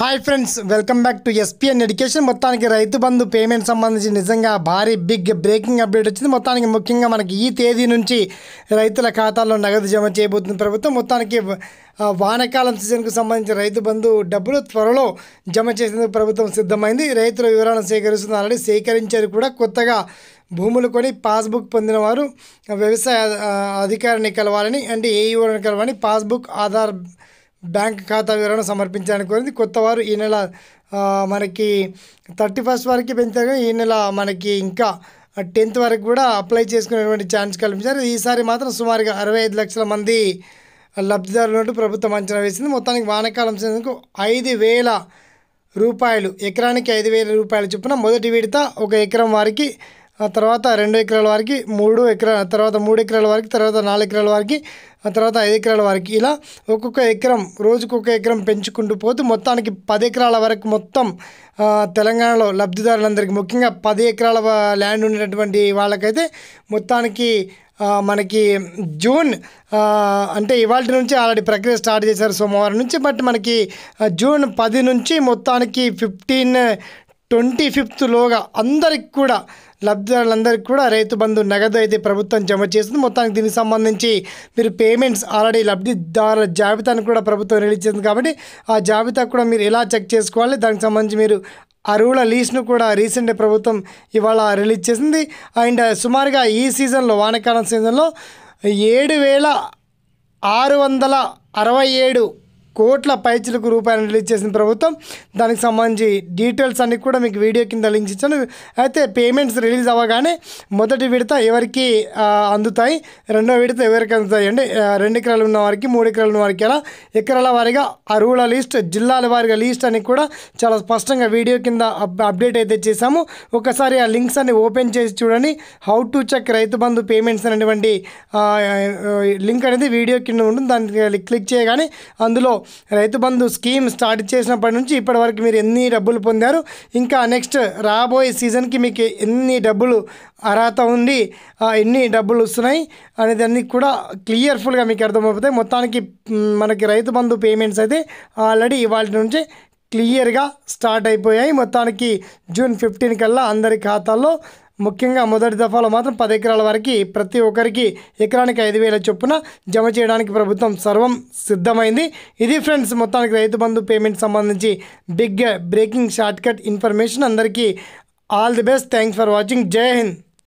hi friends welcome back to SPN education మొత్తానికి Rythu Bandhu payment సంబంధించి నిజంగా భారీ బిగ్ బ్రేకింగ్ అప్డేట్ వచ్చింది మొత్తానికి ముఖ్యంగా మనకి ఈ తేదీ నుంచి రైతుల ఖాతాల్లో నగదు జమ చేయబోతుంది ప్రభుత్వం మొత్తానికి వానకాలం సీజన్కు సంబంధించి రైతు బంధు డబ్బులు త్వరలో జమ చేసేందుకు ప్రభుత్వం సిద్ధమైంది రైతుల వివరాలను సేకరిస్తున్న ఆల్రెడీ సేకరించారు కూడా కొత్తగా భూములు కొని పాస్బుక్ పొందిన వారు వ్యవసాయ అధికారిని కలవాలని అంటే ఏఈఓని e కలవాలని పాస్బుక్ ఆధార్ బ్యాంక్ ఖాతా వివరణ సమర్పించాలని కోరింది కొత్త వారు ఈ నెల మనకి థర్టీ ఫస్ట్ వరకు పెంచారు ఈ నెల మనకి ఇంకా టెన్త్ వరకు కూడా అప్లై చేసుకునేటువంటి ఛాన్స్ కల్పించారు ఈసారి మాత్రం సుమారుగా అరవై ఐదు లక్షల మంది లబ్ధిదారులను ప్రభుత్వం అంచనా వేసింది మొత్తానికి వానకాలం సేందుకు ఐదు వేల రూపాయలు ఎకరానికి ఐదు వేల రూపాయలు చొప్పున మొదటి విడత ఒక ఎకరం వారికి ఆ తర్వాత రెండు ఎకరాల వారికి మూడు ఎకరాల తర్వాత మూడు ఎకరాల వారికి తర్వాత నాలుగు ఎకరాల వారికి ఆ తర్వాత ఐదు ఎకరాల వారికి ఇలా ఒక్కొక్క ఎకరం రోజుకు ఒక ఎకరం పెంచుకుంటూ పోతూ మొత్తానికి పది ఎకరాల వరకు మొత్తం తెలంగాణలో లబ్ధిదారులందరికీ ముఖ్యంగా పది ఎకరాల ల్యాండ్ ఉన్నటువంటి వాళ్ళకైతే మొత్తానికి మనకి జూన్ అంటే ఇవాళ నుంచి ఆల్రెడీ ప్రక్రియ స్టార్ట్ చేశారు సోమవారం నుంచి బట్ మనకి జూన్ పది నుంచి మొత్తానికి ఫిఫ్టీన్ ట్వంటీ ఫిఫ్త్లోగా అందరికి కూడా లబ్ధిదారులందరికీ కూడా రైతు బంధు నగదు అయితే ప్రభుత్వం జమ చేసింది మొత్తానికి దీనికి సంబంధించి మీరు పేమెంట్స్ ఆల్రెడీ లబ్ధిదారుల జాబితాను కూడా ప్రభుత్వం రిలీజ్ చేసింది కాబట్టి ఆ జాబితా కూడా మీరు ఎలా చెక్ చేసుకోవాలి దానికి సంబంధించి మీరు అరువుల లీస్ట్ను కూడా రీసెంట్ ప్రభుత్వం ఇవాళ రిలీజ్ చేసింది అండ్ సుమారుగా ఈ సీజన్లో వానకాలం సీజన్లో ఏడు వేల ఆరు వందల అరవై ఏడు కోట్ల పైచులకు రూపాయలు రిలీజ్ చేసిన ప్రభుత్వం దానికి సంబంధించి డీటెయిల్స్ అన్ని కూడా మీకు వీడియో కింద లింక్స్ ఇచ్చాను అయితే పేమెంట్స్ రిలీజ్ అవ్వగానే మొదటి విడత ఎవరికి అందుతాయి రెండో విడత ఎవరికి అందుతాయి అండి రెండు ఎకరాలు ఉన్న వారికి మూడు ఎకరాలు ఉన్న వారికి అలా ఎకరాల వారిగా అరువుల లిస్ట్ జిల్లాల వారిగా లిస్ట్ అని కూడా చాలా స్పష్టంగా వీడియో కింద అప్డేట్ అయితే చేశాము ఒకసారి ఆ లింక్స్ అన్ని ఓపెన్ చేసి చూడండి how to check Rythu Bandhu payments అనేటువంటి లింక్ అనేది వీడియో కింద ఉంటుంది దానికి క్లిక్ చేయగానే అందులో రైతు బంధు స్కీమ్ స్టార్ట్ చేసినప్పటి నుంచి ఇప్పటివరకు మీరు ఎన్ని డబ్బులు పొందారు ఇంకా నెక్స్ట్ రాబోయే సీజన్కి మీకు ఎన్ని డబ్బులు అర్హత ఉంది ఎన్ని డబ్బులు వస్తున్నాయి అనేది అన్నీ కూడా క్లియర్ఫుల్గా మీకు అర్థమైపోతాయి మొత్తానికి మనకి రైతు బంధు పేమెంట్స్ అయితే ఆల్రెడీ ఇవాళ నుంచి క్లియర్గా స్టార్ట్ అయిపోయాయి మొత్తానికి జూన్ ఫిఫ్టీన్ కల్లా అందరి ఖాతాల్లో ముఖ్యంగా మొదటి దఫాలో మాత్రం పది ఎకరాల వరకు ప్రతి ఒక్కరికి ఎకరానికి ఐదు వేల చొప్పున జమ చేయడానికి ప్రభుత్వం సర్వం సిద్ధమైంది ఇది ఫ్రెండ్స్ మొత్తానికి రైతు బంధు పేమెంట్ సంబంధించి బిగ్ బ్రేకింగ్ షార్ట్కట్ ఇన్ఫర్మేషన్ అందరికీ all the best thanks for watching Jai Hind